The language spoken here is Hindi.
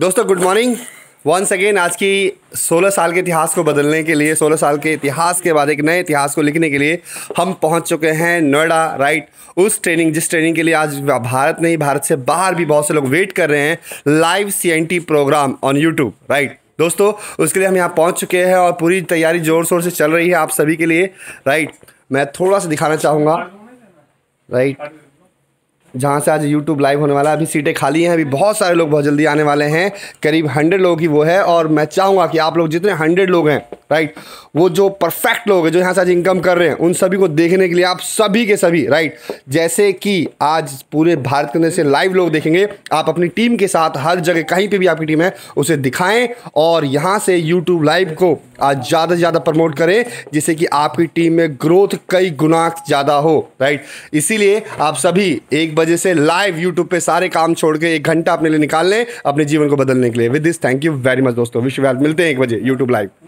दोस्तों गुड मॉर्निंग वंस अगेन आज की 16 साल के इतिहास को बदलने के लिए 16 साल के इतिहास के बाद एक नए इतिहास को लिखने के लिए हम पहुंच चुके हैं नोएडा राइट उस ट्रेनिंग जिस ट्रेनिंग के लिए आज भारत नहीं भारत से बाहर भी बहुत से लोग वेट कर रहे हैं लाइव सी प्रोग्राम ऑन यूट्यूब राइट दोस्तों उसके लिए हम यहाँ पहुँच चुके हैं और पूरी तैयारी ज़ोर शोर से चल रही है आप सभी के लिए राइट मैं थोड़ा सा दिखाना चाहूँगा राइट जहाँ से आज यूट्यूब लाइव होने वाला है अभी सीटें खाली हैं अभी बहुत सारे लोग बहुत जल्दी आने वाले हैं करीब हंड्रेड लोगों की वो है और मैं चाहूँगा कि आप लोग जितने हंड्रेड लोग हैं राइट वो जो परफेक्ट लोग हैं जो यहाँ से आज इनकम कर रहे हैं उन सभी को देखने के लिए आप सभी के सभी राइट जैसे कि आज पूरे भारत के अंदर से लाइव लोग देखेंगे आप अपनी टीम के साथ हर जगह कहीं पे भी आपकी टीम है उसे दिखाएं और यहाँ से यूट्यूब लाइव को आज ज़्यादा से ज़्यादा प्रमोट करें जिससे कि आपकी टीम में ग्रोथ कई गुना ज़्यादा हो राइट इसीलिए आप सभी एक बजे से लाइव यूट्यूब पर सारे काम छोड़ के एक घंटा अपने लिए निकाल लें अपने जीवन को बदलने के लिए with this thank you very much दोस्तों विश्व मिलते हैं एक बजे यूट्यूब लाइव